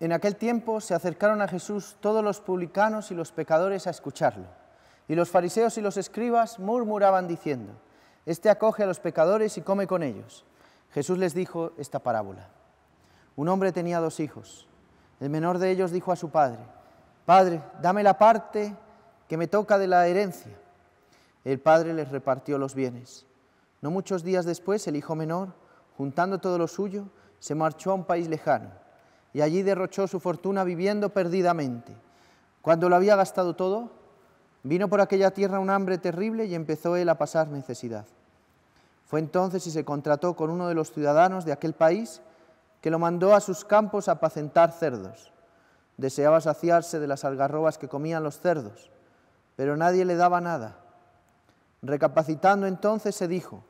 En aquel tiempo se acercaron a Jesús todos los publicanos y los pecadores a escucharlo. Y los fariseos y los escribas murmuraban diciendo, Este acoge a los pecadores y come con ellos. Jesús les dijo esta parábola. Un hombre tenía dos hijos. El menor de ellos dijo a su padre, Padre, dame la parte que me toca de la herencia. El padre les repartió los bienes. No muchos días después, el hijo menor, juntando todo lo suyo, se marchó a un país lejano y allí derrochó su fortuna viviendo perdidamente. Cuando lo había gastado todo, vino por aquella tierra un hambre terrible y empezó él a pasar necesidad. Fue entonces y se contrató con uno de los ciudadanos de aquel país que lo mandó a sus campos a apacentar cerdos. Deseaba saciarse de las algarrobas que comían los cerdos, pero nadie le daba nada. Recapacitando entonces se dijo,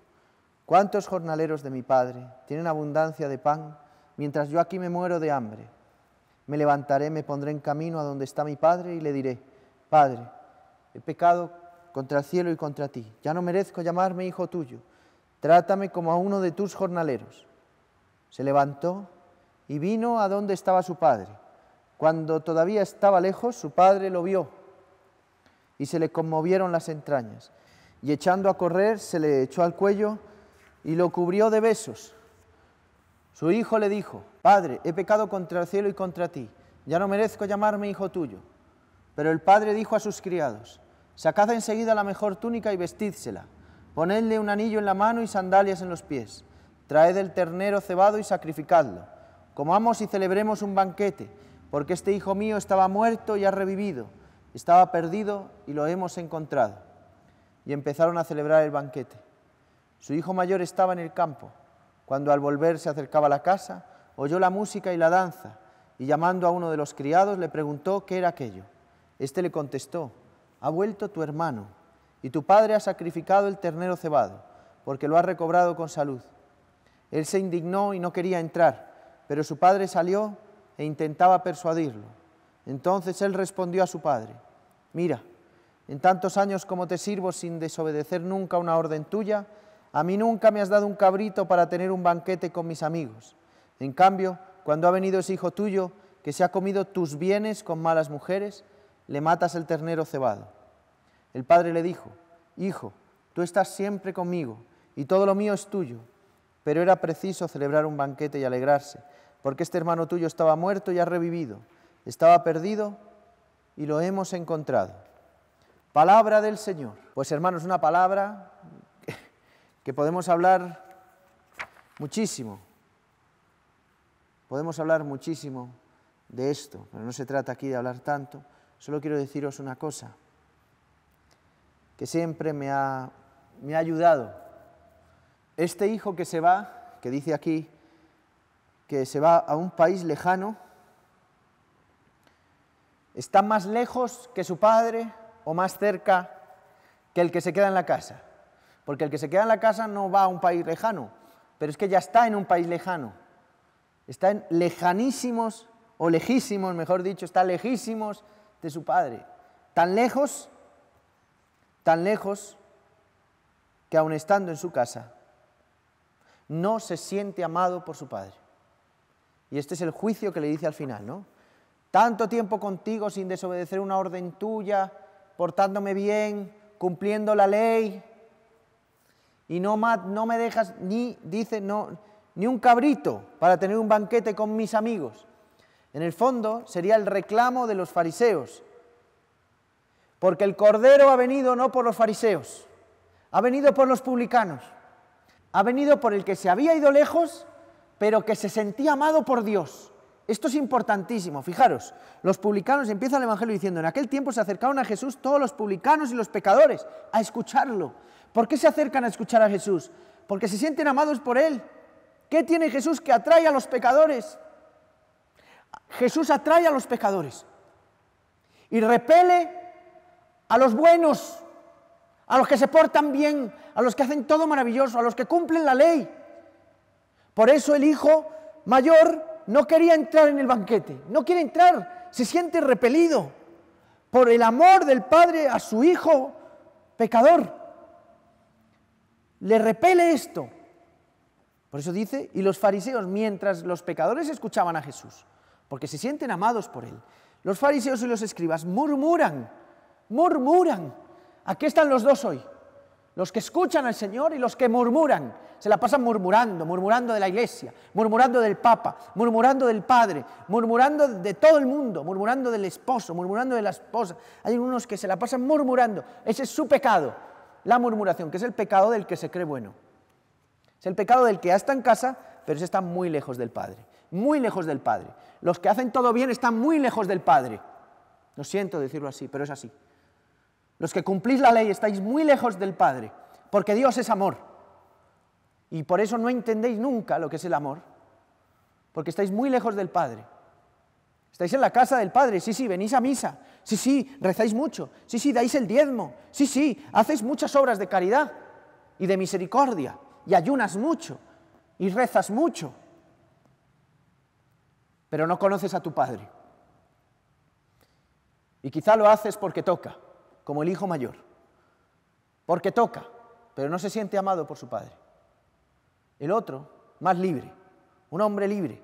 ¿cuántos jornaleros de mi padre tienen abundancia de pan? mientras yo aquí me muero de hambre. Me levantaré, me pondré en camino a donde está mi Padre y le diré, Padre, he pecado contra el cielo y contra ti, ya no merezco llamarme hijo tuyo, trátame como a uno de tus jornaleros. Se levantó y vino a donde estaba su Padre. Cuando todavía estaba lejos, su Padre lo vio y se le conmovieron las entrañas, y echando a correr, se le echó al cuello y lo cubrió de besos. Su hijo le dijo, Padre, he pecado contra el cielo y contra ti, ya no merezco llamarme hijo tuyo. Pero el padre dijo a sus criados, sacad enseguida la mejor túnica y vestídsela, ponedle un anillo en la mano y sandalias en los pies, traed el ternero cebado y sacrificadlo, comamos y celebremos un banquete, porque este hijo mío estaba muerto y ha revivido, estaba perdido y lo hemos encontrado. Y empezaron a celebrar el banquete. Su hijo mayor estaba en el campo cuando al volver se acercaba a la casa, oyó la música y la danza, y llamando a uno de los criados le preguntó qué era aquello. Este le contestó, ha vuelto tu hermano, y tu padre ha sacrificado el ternero cebado, porque lo ha recobrado con salud. Él se indignó y no quería entrar, pero su padre salió e intentaba persuadirlo. Entonces él respondió a su padre, mira, en tantos años como te sirvo sin desobedecer nunca una orden tuya, a mí nunca me has dado un cabrito para tener un banquete con mis amigos. En cambio, cuando ha venido ese hijo tuyo, que se ha comido tus bienes con malas mujeres, le matas el ternero cebado. El padre le dijo, Hijo, tú estás siempre conmigo, y todo lo mío es tuyo. Pero era preciso celebrar un banquete y alegrarse, porque este hermano tuyo estaba muerto y ha revivido, estaba perdido y lo hemos encontrado. Palabra del Señor. Pues hermanos, una palabra que podemos hablar muchísimo. Podemos hablar muchísimo de esto, pero no se trata aquí de hablar tanto. Solo quiero deciros una cosa que siempre me ha, me ha ayudado. Este hijo que se va, que dice aquí, que se va a un país lejano, está más lejos que su padre o más cerca que el que se queda en la casa. Porque el que se queda en la casa no va a un país lejano, pero es que ya está en un país lejano. Está en lejanísimos, o lejísimos, mejor dicho, está lejísimos de su padre. Tan lejos, tan lejos, que aun estando en su casa, no se siente amado por su padre. Y este es el juicio que le dice al final, ¿no? Tanto tiempo contigo sin desobedecer una orden tuya, portándome bien, cumpliendo la ley, y no, me dejas ni, dice, no, ni un cabrito para tener un banquete con mis amigos. En el fondo sería el reclamo de los fariseos, porque el Cordero ha venido no por los fariseos, ha venido por los publicanos, ha venido por el que se había ido lejos, pero que se sentía amado por Dios. Esto es importantísimo, fijaros, los publicanos, empieza el Evangelio diciendo, en aquel tiempo se acercaron a Jesús todos los publicanos y los pecadores a escucharlo, ¿Por qué se acercan a escuchar a Jesús? Porque se sienten amados por Él. ¿Qué tiene Jesús que atrae a los pecadores? Jesús atrae a los pecadores y repele a los buenos, a los que se portan bien, a los que hacen todo maravilloso, a los que cumplen la ley. Por eso el hijo mayor no quería entrar en el banquete, no quiere entrar, se siente repelido por el amor del padre a su hijo pecador le repele esto. Por eso dice, y los fariseos, mientras los pecadores escuchaban a Jesús, porque se sienten amados por él, los fariseos y los escribas murmuran, murmuran. Aquí están los dos hoy, los que escuchan al Señor y los que murmuran. Se la pasan murmurando, murmurando de la iglesia, murmurando del Papa, murmurando del Padre, murmurando de todo el mundo, murmurando del esposo, murmurando de la esposa. Hay unos que se la pasan murmurando. Ese es su pecado la murmuración, que es el pecado del que se cree bueno. Es el pecado del que está en casa, pero se está muy lejos del Padre. Muy lejos del Padre. Los que hacen todo bien están muy lejos del Padre. Lo siento decirlo así, pero es así. Los que cumplís la ley estáis muy lejos del Padre, porque Dios es amor. Y por eso no entendéis nunca lo que es el amor, porque estáis muy lejos del Padre. Estáis en la casa del Padre, sí, sí, venís a misa, sí, sí, rezáis mucho, sí, sí, dais el diezmo, sí, sí, hacéis muchas obras de caridad y de misericordia, y ayunas mucho, y rezas mucho, pero no conoces a tu Padre. Y quizá lo haces porque toca, como el hijo mayor, porque toca, pero no se siente amado por su Padre. El otro, más libre, un hombre libre,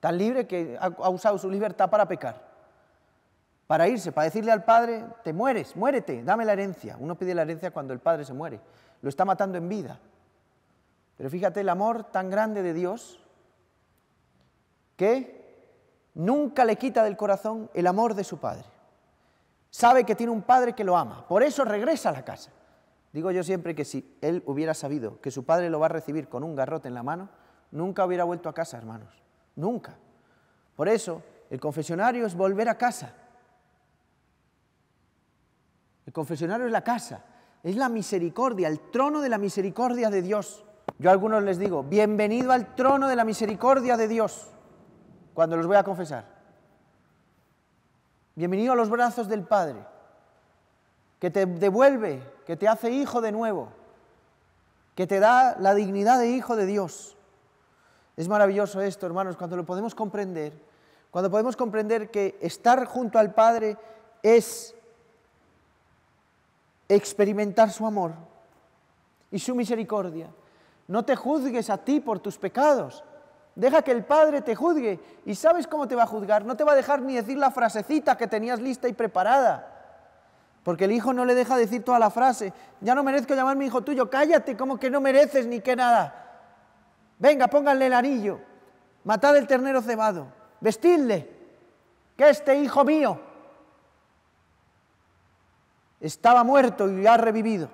tan libre que ha usado su libertad para pecar, para irse, para decirle al padre, te mueres, muérete, dame la herencia. Uno pide la herencia cuando el padre se muere, lo está matando en vida. Pero fíjate el amor tan grande de Dios que nunca le quita del corazón el amor de su padre. Sabe que tiene un padre que lo ama, por eso regresa a la casa. Digo yo siempre que si él hubiera sabido que su padre lo va a recibir con un garrote en la mano, nunca hubiera vuelto a casa, hermanos. Nunca. Por eso, el confesionario es volver a casa. El confesionario es la casa, es la misericordia, el trono de la misericordia de Dios. Yo a algunos les digo, bienvenido al trono de la misericordia de Dios, cuando los voy a confesar. Bienvenido a los brazos del Padre, que te devuelve, que te hace hijo de nuevo, que te da la dignidad de hijo de Dios. Es maravilloso esto, hermanos, cuando lo podemos comprender, cuando podemos comprender que estar junto al Padre es experimentar su amor y su misericordia. No te juzgues a ti por tus pecados. Deja que el Padre te juzgue. ¿Y sabes cómo te va a juzgar? No te va a dejar ni decir la frasecita que tenías lista y preparada. Porque el hijo no le deja decir toda la frase. Ya no merezco llamarme hijo tuyo. Cállate, como que no mereces ni que nada. Venga, pónganle el anillo. Matad el ternero cebado. Vestidle. Que este hijo mío estaba muerto y ha revivido.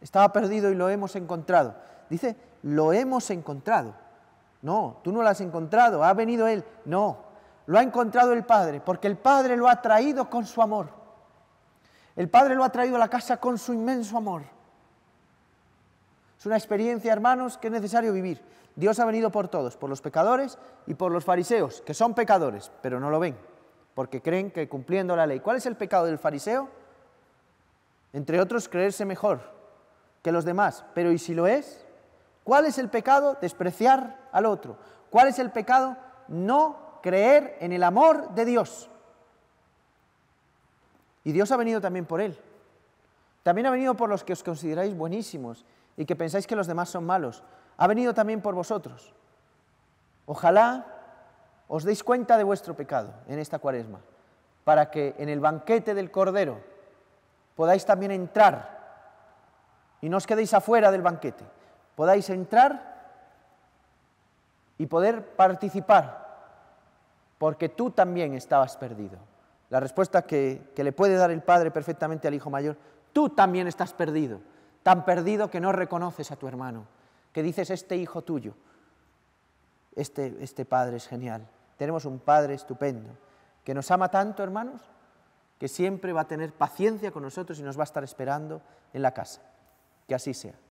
Estaba perdido y lo hemos encontrado. Dice, lo hemos encontrado. No, tú no lo has encontrado. Ha venido él. No, lo ha encontrado el Padre, porque el Padre lo ha traído con su amor. El Padre lo ha traído a la casa con su inmenso amor. Es una experiencia, hermanos, que es necesario vivir. Dios ha venido por todos, por los pecadores y por los fariseos, que son pecadores, pero no lo ven, porque creen que cumpliendo la ley. ¿Cuál es el pecado del fariseo? Entre otros, creerse mejor que los demás. Pero ¿y si lo es? ¿Cuál es el pecado? Despreciar al otro. ¿Cuál es el pecado? No creer en el amor de Dios. Y Dios ha venido también por él. También ha venido por los que os consideráis buenísimos y que pensáis que los demás son malos, ha venido también por vosotros. Ojalá os deis cuenta de vuestro pecado en esta cuaresma, para que en el banquete del Cordero podáis también entrar y no os quedéis afuera del banquete, podáis entrar y poder participar, porque tú también estabas perdido. La respuesta que, que le puede dar el Padre perfectamente al Hijo Mayor, tú también estás perdido tan perdido que no reconoces a tu hermano, que dices, este hijo tuyo, este, este padre es genial, tenemos un padre estupendo, que nos ama tanto, hermanos, que siempre va a tener paciencia con nosotros y nos va a estar esperando en la casa. Que así sea.